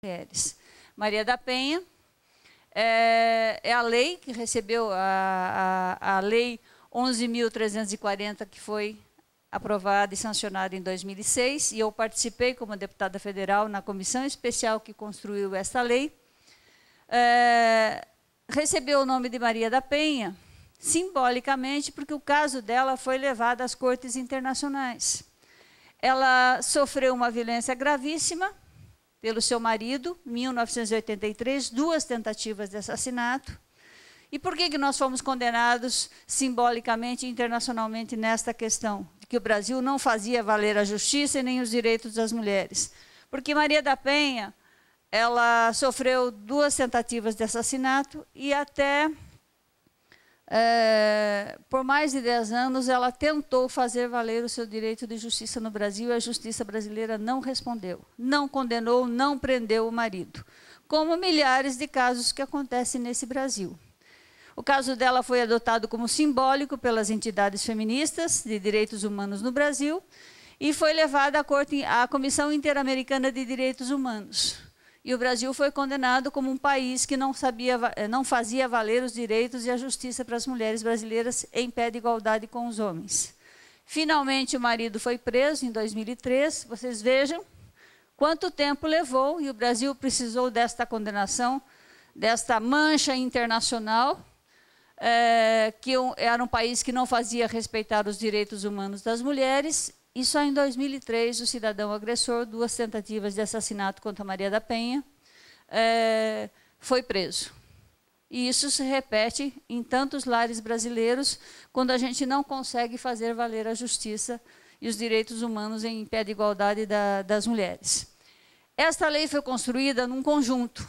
mulheres. Maria da Penha é, é, a lei que recebeu a, a, a lei 11.340 que foi aprovada e sancionada em 2006 e eu participei como deputada federal na comissão especial que construiu esta lei. É, recebeu o nome de Maria da Penha simbolicamente porque o caso dela foi levado às cortes internacionais. Ela sofreu uma violência gravíssima pelo seu marido, em 1983, duas tentativas de assassinato. E por que, que nós fomos condenados simbolicamente e internacionalmente nesta questão? De que o Brasil não fazia valer a justiça e nem os direitos das mulheres. Porque Maria da Penha, ela sofreu duas tentativas de assassinato e até é, por mais de 10 anos, ela tentou fazer valer o seu direito de justiça no Brasil e a justiça brasileira não respondeu, não condenou, não prendeu o marido, como milhares de casos que acontecem nesse Brasil. O caso dela foi adotado como simbólico pelas entidades feministas de direitos humanos no Brasil e foi levado à, Corte, à Comissão Interamericana de Direitos Humanos e o Brasil foi condenado como um país que não, sabia, eh, não fazia valer os direitos e a justiça para as mulheres brasileiras em pé de igualdade com os homens. Finalmente, o marido foi preso em 2003. Vocês vejam quanto tempo levou e o Brasil precisou desta condenação, desta mancha internacional, é, que era um país que não fazia respeitar os direitos humanos das mulheres e só em 2003, o cidadão agressor, duas tentativas de assassinato contra Maria da Penha, é, foi preso. E isso se repete em tantos lares brasileiros, quando a gente não consegue fazer valer a justiça e os direitos humanos em pé de igualdade da, das mulheres. Esta lei foi construída num conjunto.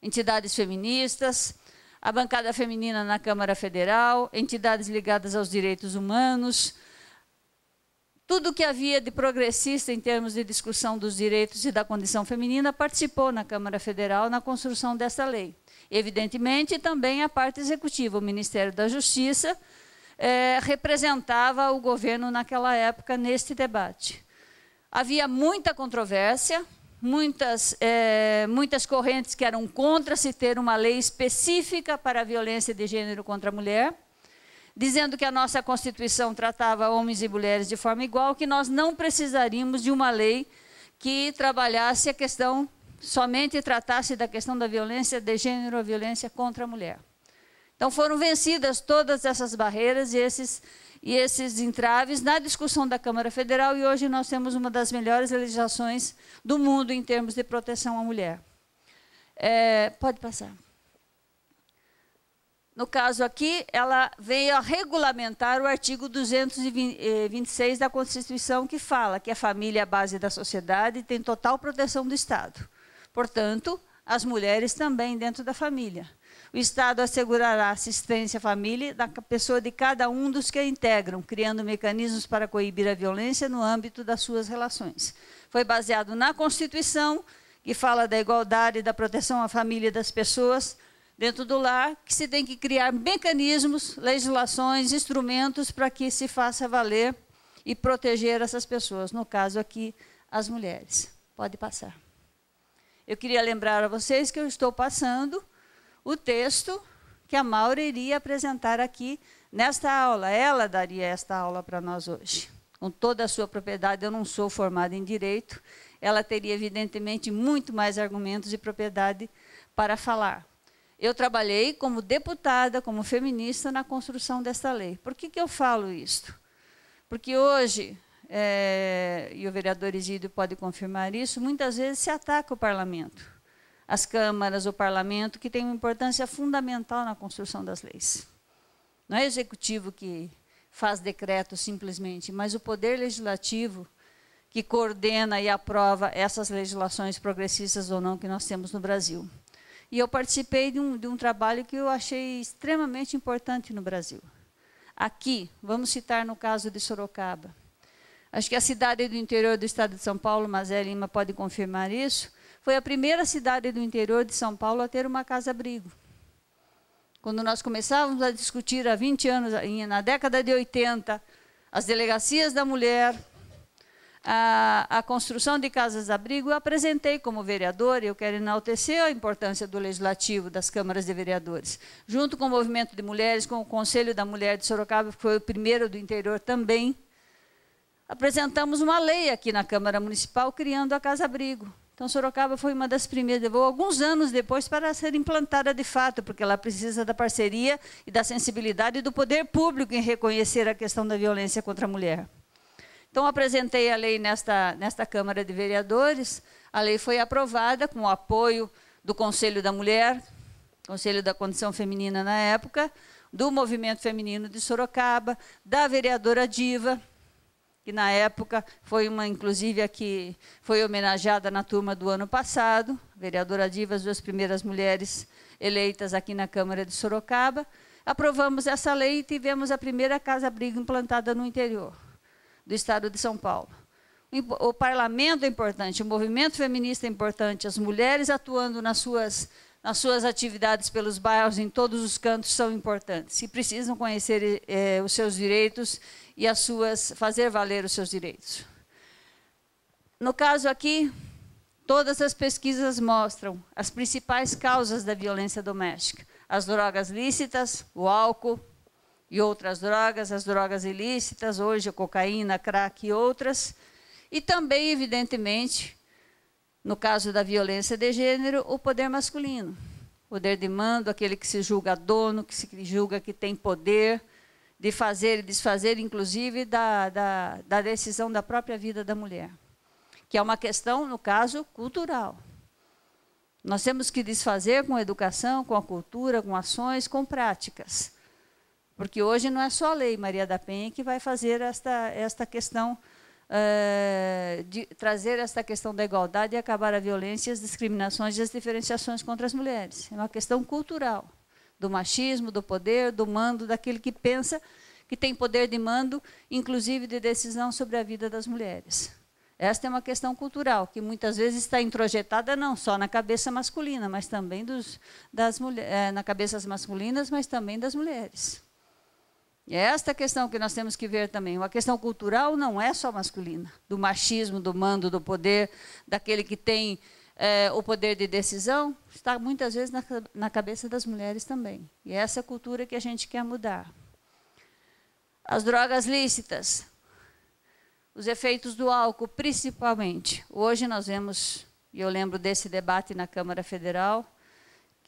Entidades feministas, a bancada feminina na Câmara Federal, entidades ligadas aos direitos humanos, tudo que havia de progressista em termos de discussão dos direitos e da condição feminina participou na Câmara Federal na construção dessa lei. Evidentemente, também a parte executiva, o Ministério da Justiça, é, representava o governo naquela época neste debate. Havia muita controvérsia, muitas, é, muitas correntes que eram contra se ter uma lei específica para a violência de gênero contra a mulher dizendo que a nossa Constituição tratava homens e mulheres de forma igual, que nós não precisaríamos de uma lei que trabalhasse a questão, somente tratasse da questão da violência de gênero, a violência contra a mulher. Então foram vencidas todas essas barreiras e esses, e esses entraves na discussão da Câmara Federal e hoje nós temos uma das melhores legislações do mundo em termos de proteção à mulher. É, pode passar. No caso aqui, ela veio a regulamentar o artigo 226 eh, da Constituição, que fala que a família é a base da sociedade e tem total proteção do Estado. Portanto, as mulheres também dentro da família. O Estado assegurará assistência à família da pessoa de cada um dos que a integram, criando mecanismos para coibir a violência no âmbito das suas relações. Foi baseado na Constituição, que fala da igualdade e da proteção à família das pessoas, dentro do lar, que se tem que criar mecanismos, legislações, instrumentos para que se faça valer e proteger essas pessoas, no caso aqui, as mulheres. Pode passar. Eu queria lembrar a vocês que eu estou passando o texto que a Maura iria apresentar aqui nesta aula. Ela daria esta aula para nós hoje. Com toda a sua propriedade, eu não sou formada em direito, ela teria, evidentemente, muito mais argumentos e propriedade para falar. Eu trabalhei como deputada, como feminista, na construção dessa lei. Por que, que eu falo isso? Porque hoje, é, e o vereador Isídio pode confirmar isso, muitas vezes se ataca o parlamento as câmaras, o parlamento, que tem uma importância fundamental na construção das leis. Não é o executivo que faz decreto simplesmente, mas o poder legislativo que coordena e aprova essas legislações progressistas ou não que nós temos no Brasil. E eu participei de um, de um trabalho que eu achei extremamente importante no Brasil. Aqui, vamos citar no caso de Sorocaba. Acho que a cidade do interior do estado de São Paulo, Mazé Lima pode confirmar isso, foi a primeira cidade do interior de São Paulo a ter uma casa-abrigo. Quando nós começávamos a discutir há 20 anos, na década de 80, as delegacias da mulher, a, a construção de casas-abrigo, eu apresentei como vereador, e eu quero enaltecer a importância do Legislativo, das câmaras de vereadores, junto com o Movimento de Mulheres, com o Conselho da Mulher de Sorocaba, que foi o primeiro do interior também, apresentamos uma lei aqui na Câmara Municipal criando a casa-abrigo. Então, Sorocaba foi uma das primeiras, levou alguns anos depois para ser implantada de fato, porque ela precisa da parceria e da sensibilidade do poder público em reconhecer a questão da violência contra a mulher. Então, apresentei a lei nesta, nesta Câmara de Vereadores. A lei foi aprovada com o apoio do Conselho da Mulher, Conselho da Condição Feminina na época, do Movimento Feminino de Sorocaba, da vereadora Diva, que na época foi uma, inclusive, a que foi homenageada na turma do ano passado, vereadora Diva, as duas primeiras mulheres eleitas aqui na Câmara de Sorocaba. Aprovamos essa lei e tivemos a primeira casa-abrigo implantada no interior do Estado de São Paulo. O parlamento é importante, o movimento feminista é importante, as mulheres atuando nas suas, nas suas atividades pelos bairros, em todos os cantos, são importantes e precisam conhecer é, os seus direitos e as suas, fazer valer os seus direitos. No caso aqui, todas as pesquisas mostram as principais causas da violência doméstica: as drogas lícitas, o álcool, e outras drogas, as drogas ilícitas, hoje a cocaína, crack e outras. E também, evidentemente, no caso da violência de gênero, o poder masculino. Poder de mando, aquele que se julga dono, que se julga que tem poder de fazer e desfazer, inclusive, da, da, da decisão da própria vida da mulher. Que é uma questão, no caso, cultural. Nós temos que desfazer com a educação, com a cultura, com ações, com práticas. Porque hoje não é só a Lei Maria da Penha que vai fazer esta, esta questão, é, de trazer esta questão da igualdade e acabar a violência, as discriminações e as diferenciações contra as mulheres. É uma questão cultural, do machismo, do poder, do mando, daquele que pensa que tem poder de mando, inclusive de decisão sobre a vida das mulheres. Esta é uma questão cultural, que muitas vezes está introjetada não só na cabeça masculina, mas também dos, das mulher, é, na cabeças masculinas, mas também das mulheres. É esta questão que nós temos que ver também. Uma questão cultural não é só masculina, do machismo, do mando, do poder, daquele que tem é, o poder de decisão, está muitas vezes na, na cabeça das mulheres também. E essa é essa cultura que a gente quer mudar. As drogas lícitas, os efeitos do álcool, principalmente. Hoje nós vemos, e eu lembro desse debate na Câmara Federal,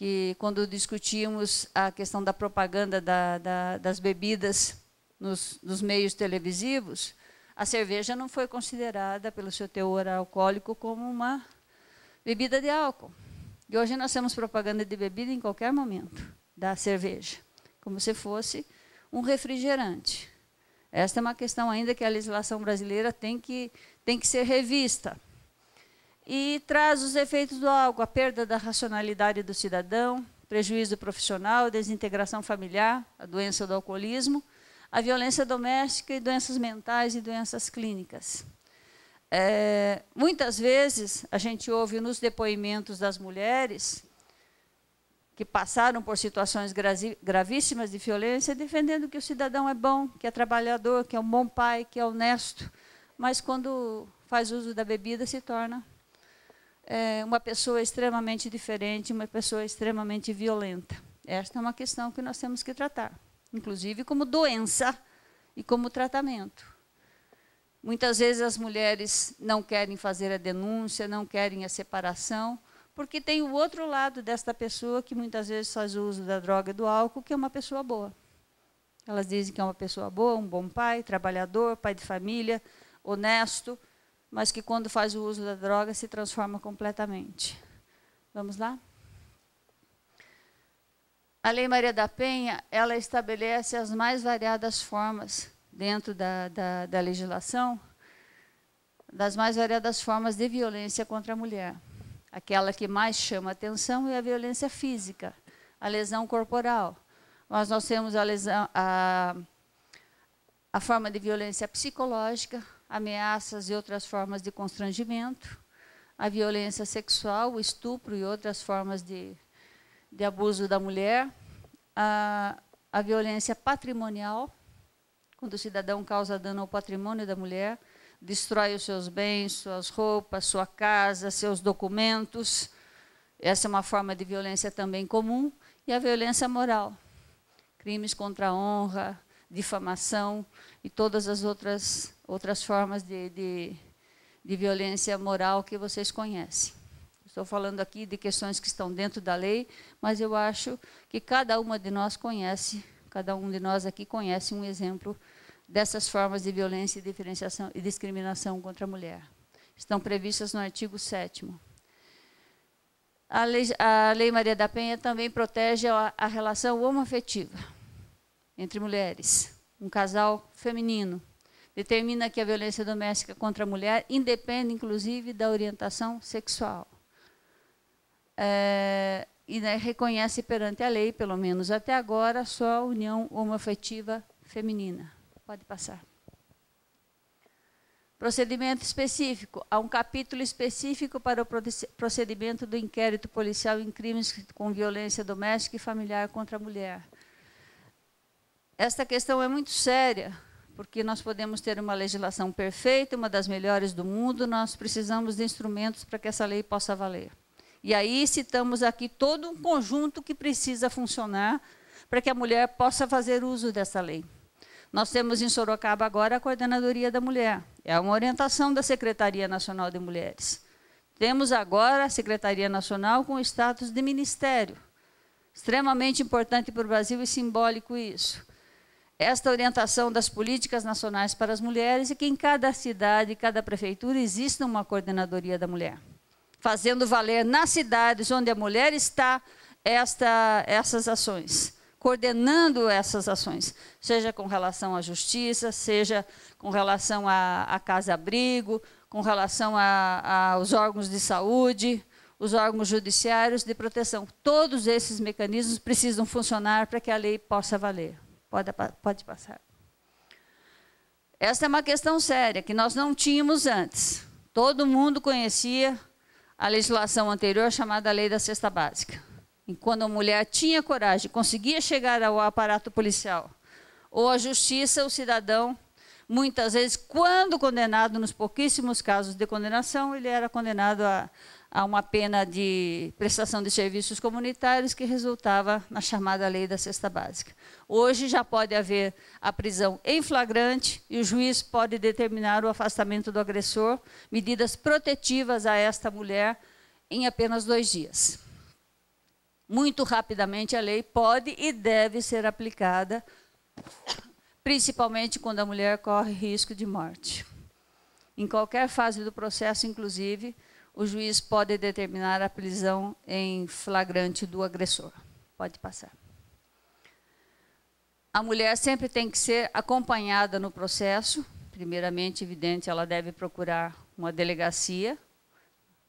que quando discutimos a questão da propaganda da, da, das bebidas nos, nos meios televisivos, a cerveja não foi considerada, pelo seu teor alcoólico, como uma bebida de álcool. E hoje nós temos propaganda de bebida em qualquer momento, da cerveja, como se fosse um refrigerante. Esta é uma questão ainda que a legislação brasileira tem que, tem que ser revista e traz os efeitos do álcool, a perda da racionalidade do cidadão, prejuízo profissional, desintegração familiar, a doença do alcoolismo, a violência doméstica e doenças mentais e doenças clínicas. É, muitas vezes a gente ouve nos depoimentos das mulheres que passaram por situações gravíssimas de violência, defendendo que o cidadão é bom, que é trabalhador, que é um bom pai, que é honesto, mas quando faz uso da bebida se torna é, uma pessoa extremamente diferente, uma pessoa extremamente violenta. Esta é uma questão que nós temos que tratar, inclusive como doença e como tratamento. Muitas vezes as mulheres não querem fazer a denúncia, não querem a separação, porque tem o outro lado desta pessoa que muitas vezes faz uso da droga e do álcool, que é uma pessoa boa. Elas dizem que é uma pessoa boa, um bom pai, trabalhador, pai de família, honesto, mas que quando faz o uso da droga se transforma completamente. Vamos lá? A Lei Maria da Penha, ela estabelece as mais variadas formas dentro da, da, da legislação, das mais variadas formas de violência contra a mulher. Aquela que mais chama atenção é a violência física, a lesão corporal. Mas nós temos a, lesão, a, a forma de violência psicológica, ameaças e outras formas de constrangimento, a violência sexual, o estupro e outras formas de, de abuso da mulher, a, a violência patrimonial, quando o cidadão causa dano ao patrimônio da mulher, destrói os seus bens, suas roupas, sua casa, seus documentos. Essa é uma forma de violência também comum. E a violência moral, crimes contra a honra, difamação e todas as outras, outras formas de, de, de violência moral que vocês conhecem. Estou falando aqui de questões que estão dentro da lei, mas eu acho que cada uma de nós conhece, cada um de nós aqui conhece um exemplo dessas formas de violência e diferenciação e discriminação contra a mulher. Estão previstas no artigo 7 a lei, a lei Maria da Penha também protege a, a relação homoafetiva entre mulheres, um casal feminino, determina que a violência doméstica contra a mulher independe, inclusive, da orientação sexual. É, e né, reconhece perante a lei, pelo menos até agora, só a união homoafetiva feminina. Pode passar. Procedimento específico. Há um capítulo específico para o procedimento do inquérito policial em crimes com violência doméstica e familiar contra a mulher. Esta questão é muito séria, porque nós podemos ter uma legislação perfeita, uma das melhores do mundo, nós precisamos de instrumentos para que essa lei possa valer. E aí citamos aqui todo um conjunto que precisa funcionar para que a mulher possa fazer uso dessa lei. Nós temos em Sorocaba agora a Coordenadoria da Mulher, é uma orientação da Secretaria Nacional de Mulheres. Temos agora a Secretaria Nacional com status de ministério. Extremamente importante para o Brasil e simbólico isso esta orientação das políticas nacionais para as mulheres e que em cada cidade, cada prefeitura, exista uma coordenadoria da mulher, fazendo valer nas cidades onde a mulher está esta, essas ações, coordenando essas ações, seja com relação à justiça, seja com relação à, casa-abrigo, com relação aos órgãos de saúde, os órgãos judiciários de proteção. Todos esses mecanismos precisam funcionar para que a lei possa valer. Pode, pode passar. Esta é uma questão séria que nós não tínhamos antes. Todo mundo conhecia a legislação anterior chamada Lei da Cesta Básica. E quando a mulher tinha coragem, conseguia chegar ao aparato policial ou à justiça, o cidadão, muitas vezes, quando condenado, nos pouquíssimos casos de condenação, ele era condenado a a uma pena de prestação de serviços comunitários que resultava na chamada lei da cesta básica. Hoje já pode haver a prisão em flagrante e o juiz pode determinar o afastamento do agressor, medidas protetivas a esta mulher em apenas dois dias. Muito rapidamente a lei pode e deve ser aplicada, principalmente quando a mulher corre risco de morte. Em qualquer fase do processo, inclusive, o juiz pode determinar a prisão em flagrante do agressor. Pode passar. A mulher sempre tem que ser acompanhada no processo. Primeiramente, evidente, ela deve procurar uma delegacia,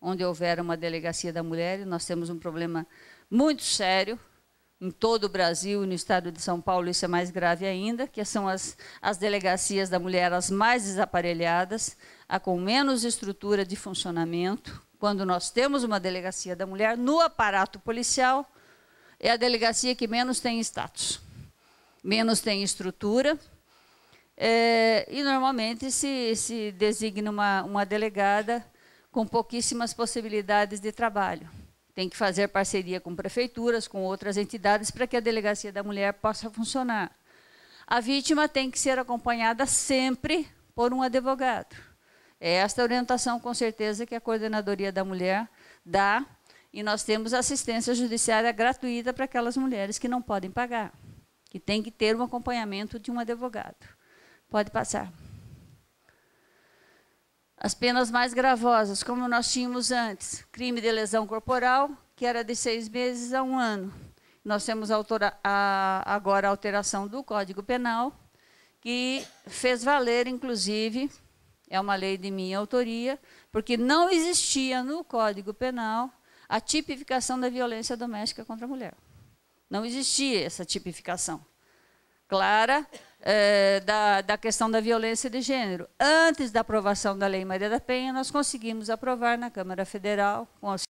onde houver uma delegacia da mulher. E nós temos um problema muito sério em todo o Brasil e no estado de São Paulo isso é mais grave ainda, que são as, as delegacias da mulher as mais desaparelhadas, a com menos estrutura de funcionamento. Quando nós temos uma delegacia da mulher no aparato policial, é a delegacia que menos tem status, menos tem estrutura. É, e normalmente se, se designa uma, uma delegada com pouquíssimas possibilidades de trabalho tem que fazer parceria com prefeituras, com outras entidades, para que a delegacia da mulher possa funcionar. A vítima tem que ser acompanhada sempre por um advogado. É esta orientação, com certeza, que a Coordenadoria da Mulher dá, e nós temos assistência judiciária gratuita para aquelas mulheres que não podem pagar, que tem que ter um acompanhamento de um advogado. Pode passar. As penas mais gravosas, como nós tínhamos antes, crime de lesão corporal, que era de seis meses a um ano. Nós temos a, agora a alteração do Código Penal, que fez valer, inclusive, é uma lei de minha autoria, porque não existia no Código Penal a tipificação da violência doméstica contra a mulher. Não existia essa tipificação clara, eh, da, da questão da violência de gênero. Antes da aprovação da Lei Maria da Penha, nós conseguimos aprovar na Câmara Federal, com